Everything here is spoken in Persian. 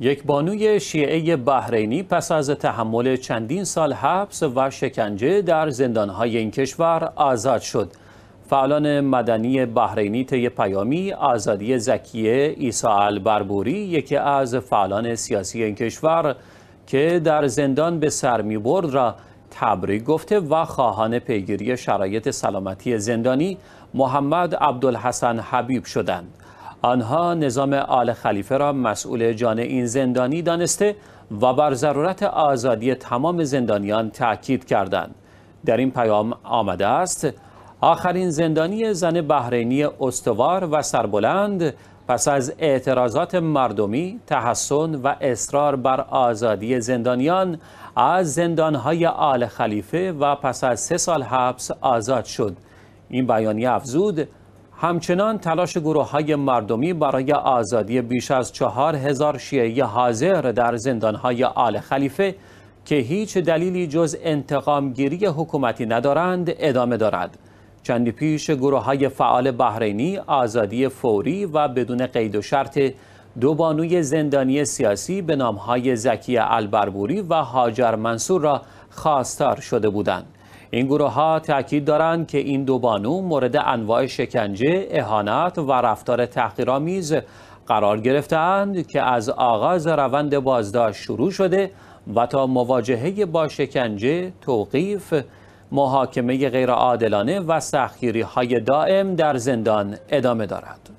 یک بانوی شیعه بحرینی پس از تحمل چندین سال حبس و شکنجه در زندانهای این کشور آزاد شد. فعالان مدنی بحرینی طی پیامی آزادی زکیه عیسی البربوری یکی از فعالان سیاسی این کشور که در زندان به سر می برد را تبریک گفته و خواهان پیگیری شرایط سلامتی زندانی محمد عبدالحسن حبیب شدند. آنها نظام آل خلیفه را مسئول جان این زندانی دانسته و بر ضرورت آزادی تمام زندانیان تاکید کردند در این پیام آمده است آخرین زندانی زن بحرینی استوار و سربلند پس از اعتراضات مردمی، تحسن و اصرار بر آزادی زندانیان از زندانهای آل خلیفه و پس از سه سال حبس آزاد شد. این بیانیه افزود همچنان تلاش گروه های مردمی برای آزادی بیش از چهار هزار شیعه حاضر در زندان های آل خلیفه که هیچ دلیلی جز انتقامگیری حکومتی ندارند ادامه دارد. چندی پیش گروه های فعال بحرینی آزادی فوری و بدون قید و شرط دو بانوی زندانی سیاسی به نام های زکی البربوری و هاجر منصور را خواستار شده بودند. این گروه ها تاکید دارند که این دو بانو مورد انواع شکنجه، اهانت و رفتار تحقیرآمیز قرار گرفتند که از آغاز روند بازداشت شروع شده و تا مواجهه با شکنجه، توقیف، محاکمه غیرعادلانه و سخیری های دائم در زندان ادامه دارد.